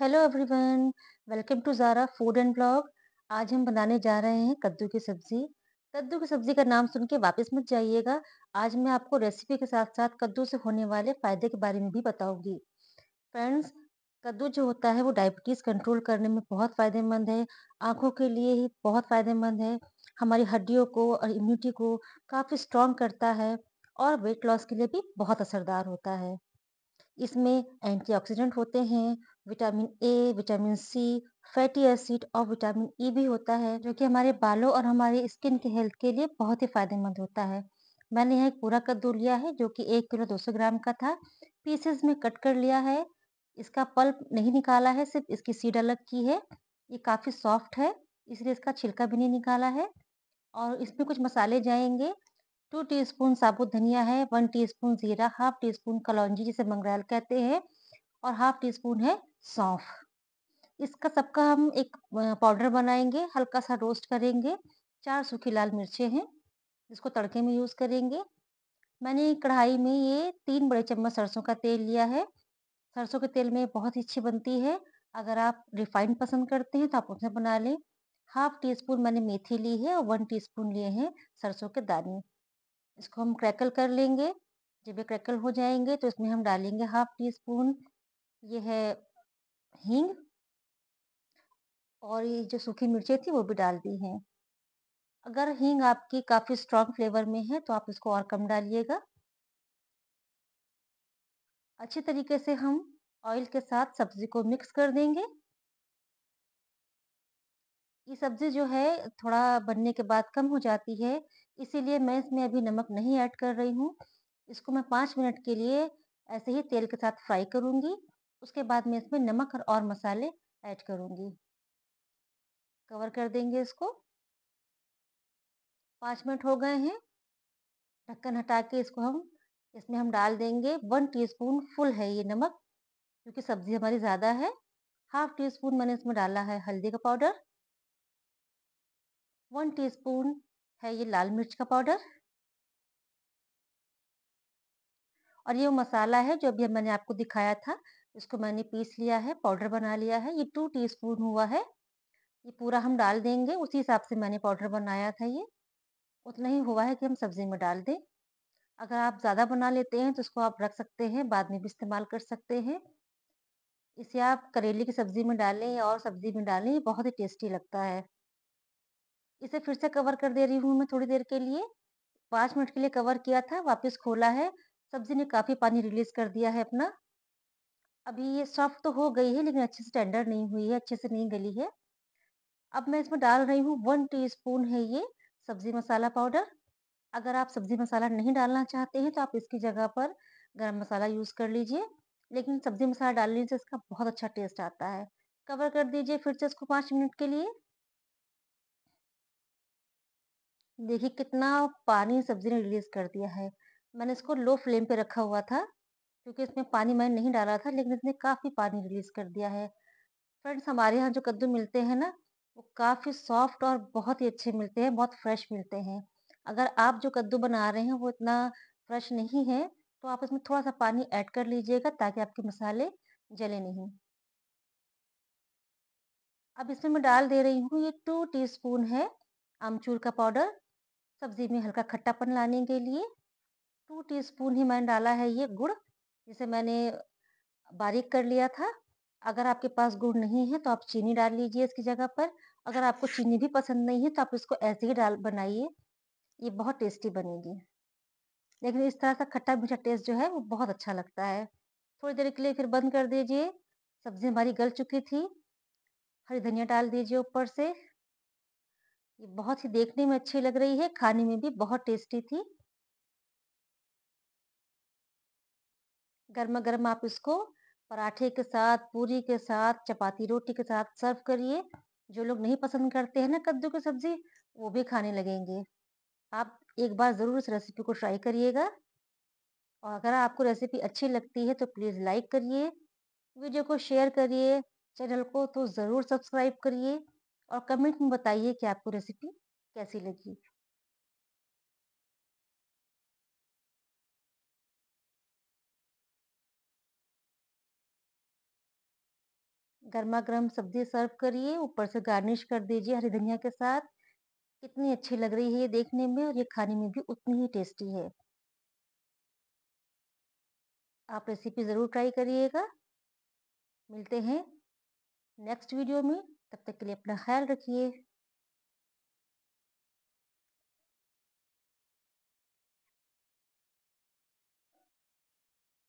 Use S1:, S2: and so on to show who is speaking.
S1: hello everyone welcome to Zara food and blog आज हम बनाने जा रहे हैं कद्दू की सब्ज़ी कद्दू की सब्ज़ी का नाम सुन के वापस मत जाइएगा आज मैं आपको रेसिपी के साथ साथ कद्दू से होने वाले फ़ायदे के बारे में भी बताऊंगी फ्रेंड्स कद्दू जो होता है वो डायबिटीज़ कंट्रोल करने में बहुत फ़ायदेमंद है आँखों के लिए ही बहुत फ़ायदेमंद है हमारी हड्डियों को और इम्यूनिटी को काफ़ी स्ट्रॉन्ग करता है और वेट लॉस के लिए भी बहुत असरदार होता है इसमें एंटीऑक्सीडेंट होते हैं vitamin A vitamin C fatty acid और विटामिन ई e भी होता है जो कि हमारे बालों और हमारे स्किन के हेल्थ के लिए बहुत ही फायदेमंद होता है मैंने यह पूरा कद्दू लिया है जो कि एक किलो दो सौ ग्राम का था पीसेस में कट कर लिया है इसका पल्प नहीं निकाला है सिर्फ इसकी सीड अलग की है ये काफ़ी सॉफ्ट है इसलिए इसका छिलका भी नहीं निकाला है और इसमें कुछ मसाले जाएंगे टू टीस्पून साबुत धनिया है वन टीस्पून जीरा हाफ टी स्पून कलौजी जिसे मंगरैल कहते हैं और हाफ टी स्पून है सौंफ इसका सबका हम एक पाउडर बनाएंगे हल्का सा रोस्ट करेंगे चार सूखी लाल मिर्चें हैं जिसको तड़के में यूज़ करेंगे मैंने कढ़ाई में ये तीन बड़े चम्मच सरसों का तेल लिया है सरसों के तेल में बहुत ही अच्छी बनती है अगर आप रिफाइंड पसंद करते हैं तो आप उसे बना लें हाफ टी स्पून मैंने मेथी ली है और वन टी स्पून लिए हैं सरसों के दाने इसको हम क्रैकल कर लेंगे जब ये क्रैकल हो जाएंगे तो इसमें हम डालेंगे हाफ टी स्पून ये है हींग और ये जो सूखी मिर्चें थी वो भी डाल दी हैं अगर हींग आपकी काफ़ी स्ट्रॉन्ग फ्लेवर में है तो आप इसको और कम डालिएगा अच्छे तरीके से हम ऑयल के साथ सब्ज़ी को मिक्स कर देंगे ये सब्ज़ी जो है थोड़ा बनने के बाद कम हो जाती है इसीलिए मैं इसमें अभी नमक नहीं ऐड कर रही हूँ इसको मैं पाँच मिनट के लिए ऐसे ही तेल के साथ फ्राई करूँगी उसके बाद मैं इसमें नमक और मसाले ऐड करूंगी कवर कर देंगे इसको पाँच मिनट हो गए हैं ढक्कन हटा के इसको हम इसमें हम डाल देंगे वन टीस्पून फुल है ये नमक क्योंकि सब्ज़ी हमारी ज़्यादा है हाफ टी स्पून मैंने इसमें डाला है हल्दी का पाउडर वन टीस्पून है ये लाल मिर्च का पाउडर और ये वो मसाला है जो अभी मैंने आपको दिखाया था इसको मैंने पीस लिया है पाउडर बना लिया है ये टू टीस्पून हुआ है ये पूरा हम डाल देंगे उसी हिसाब से मैंने पाउडर बनाया था ये उतना ही हुआ है कि हम सब्ज़ी में डाल दें अगर आप ज़्यादा बना लेते हैं तो उसको आप रख सकते हैं बाद में भी इस्तेमाल कर सकते हैं इसे आप करेले की सब्ज़ी में डालें या और सब्ज़ी में डालें ये बहुत ही टेस्टी लगता है इसे फिर से कवर कर दे रही हूँ मैं थोड़ी देर के लिए पाँच मिनट के लिए कवर किया था वापस खोला है सब्ज़ी ने काफ़ी पानी रिलीज़ कर दिया है अपना अभी ये सॉफ्ट तो हो गई है लेकिन अच्छे से टेंडर नहीं हुई है अच्छे से नहीं गली है अब मैं इसमें डाल रही हूँ वन टीस्पून है ये सब्ज़ी मसाला पाउडर अगर आप सब्ज़ी मसाला नहीं डालना चाहते हैं तो आप इसकी जगह पर गरम मसाला यूज़ कर लीजिए लेकिन सब्ज़ी मसाला डालने से इसका बहुत अच्छा टेस्ट आता है कवर कर दीजिए फिर से इसको पाँच मिनट के लिए देखिए कितना पानी सब्ज़ी ने रिलीज़ कर दिया है मैंने इसको लो फ्लेम पे रखा हुआ था क्योंकि इसमें पानी मैंने नहीं डाला था लेकिन इसने काफ़ी पानी रिलीज़ कर दिया है फ्रेंड्स हमारे यहाँ जो कद्दू मिलते हैं ना वो काफ़ी सॉफ्ट और बहुत ही अच्छे मिलते हैं बहुत फ्रेश मिलते हैं अगर आप जो कद्दू बना रहे हैं वो इतना फ्रेश नहीं है तो आप इसमें थोड़ा सा पानी ऐड कर लीजिएगा ताकि आपके मसाले जले नहीं अब इसमें मैं डाल दे रही हूँ ये टू टीस्पून है आमचूर का पाउडर सब्जी में हल्का खट्टापन लाने के लिए टू टीस्पून ही मैंने डाला है ये गुड़ जिसे मैंने बारीक कर लिया था अगर आपके पास गुड़ नहीं है तो आप चीनी डाल लीजिए इसकी जगह पर अगर आपको चीनी भी पसंद नहीं है तो आप इसको ऐसे ही डाल बनाइए ये बहुत टेस्टी बनेगी लेकिन इस तरह का खट्टा मीठा टेस्ट जो है वो बहुत अच्छा लगता है थोड़ी देर के लिए फिर बंद कर दीजिए सब्जी हमारी गल चुकी थी हरी धनिया डाल दीजिए ऊपर से ये बहुत ही देखने में अच्छी लग रही है खाने में भी बहुत टेस्टी थी गर्मा गर्म आप इसको पराठे के साथ पूरी के साथ चपाती रोटी के साथ सर्व करिए जो लोग नहीं पसंद करते हैं ना कद्दू की सब्जी वो भी खाने लगेंगे आप एक बार ज़रूर इस रेसिपी को ट्राई करिएगा और अगर आपको रेसिपी अच्छी लगती है तो प्लीज़ लाइक करिए वीडियो को शेयर करिए चैनल को तो ज़रूर सब्सक्राइब करिए और कमेंट में बताइए कि आपको रेसिपी कैसी लगी गर्मा गर्म सब्जी सर्व करिए ऊपर से गार्निश कर दीजिए हरी धनिया के साथ कितनी अच्छी लग रही है ये देखने में और ये खाने में भी उतनी ही टेस्टी है आप रेसिपी ज़रूर ट्राई करिएगा मिलते हैं नेक्स्ट वीडियो में तब तक के लिए अपना ख्याल रखिए